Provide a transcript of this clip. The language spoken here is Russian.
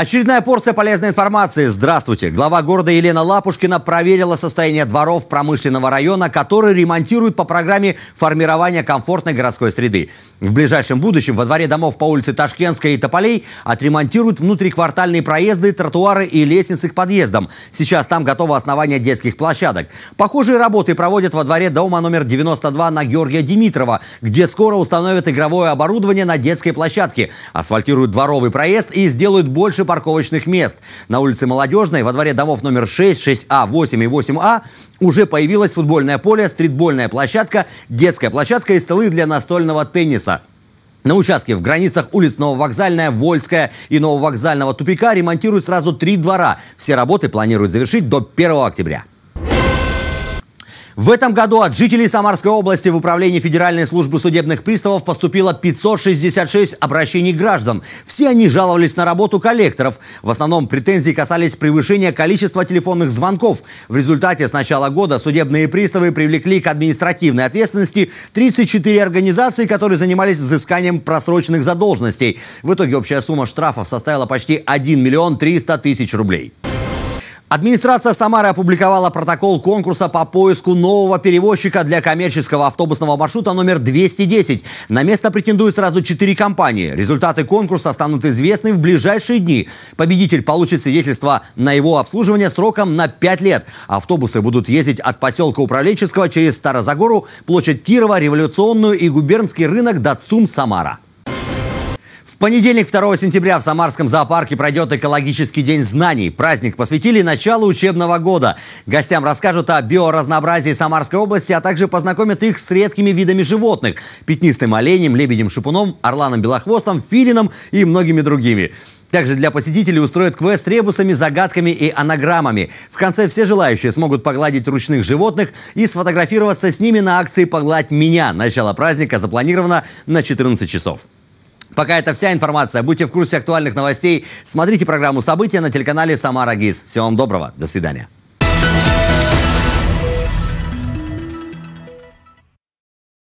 Очередная порция полезной информации. Здравствуйте. Глава города Елена Лапушкина проверила состояние дворов промышленного района, который ремонтируют по программе формирования комфортной городской среды. В ближайшем будущем во дворе домов по улице Ташкентская и Тополей отремонтируют внутриквартальные проезды, тротуары и лестницы к подъездам. Сейчас там готово основание детских площадок. Похожие работы проводят во дворе дома номер 92 на Георгия Димитрова, где скоро установят игровое оборудование на детской площадке, асфальтируют дворовый проезд и сделают больше парковочных мест. На улице Молодежной, во дворе домов номер 6, 6А, 8 и 8А уже появилось футбольное поле, стритбольная площадка, детская площадка и столы для настольного тенниса. На участке в границах улиц Нововокзальная, Вольская и Нововокзального тупика ремонтируют сразу три двора. Все работы планируют завершить до 1 октября. В этом году от жителей Самарской области в Управление Федеральной службы судебных приставов поступило 566 обращений граждан. Все они жаловались на работу коллекторов. В основном претензии касались превышения количества телефонных звонков. В результате с начала года судебные приставы привлекли к административной ответственности 34 организации, которые занимались взысканием просроченных задолженностей. В итоге общая сумма штрафов составила почти 1 миллион 300 тысяч рублей. Администрация Самары опубликовала протокол конкурса по поиску нового перевозчика для коммерческого автобусного маршрута номер 210. На место претендуют сразу четыре компании. Результаты конкурса станут известны в ближайшие дни. Победитель получит свидетельство на его обслуживание сроком на 5 лет. Автобусы будут ездить от поселка Управленческого через Старозагору, площадь Кирова, Революционную и губернский рынок до ЦУМ Самара. В понедельник, 2 сентября, в Самарском зоопарке пройдет экологический день знаний. Праздник посвятили началу учебного года. Гостям расскажут о биоразнообразии Самарской области, а также познакомят их с редкими видами животных. Пятнистым оленем, лебедем-шипуном, орланом-белохвостом, филином и многими другими. Также для посетителей устроят квест с ребусами, загадками и анаграммами. В конце все желающие смогут погладить ручных животных и сфотографироваться с ними на акции «Погладь меня». Начало праздника запланировано на 14 часов. Пока это вся информация. Будьте в курсе актуальных новостей. Смотрите программу «События» на телеканале «Самара ГИС». Всего вам доброго. До свидания.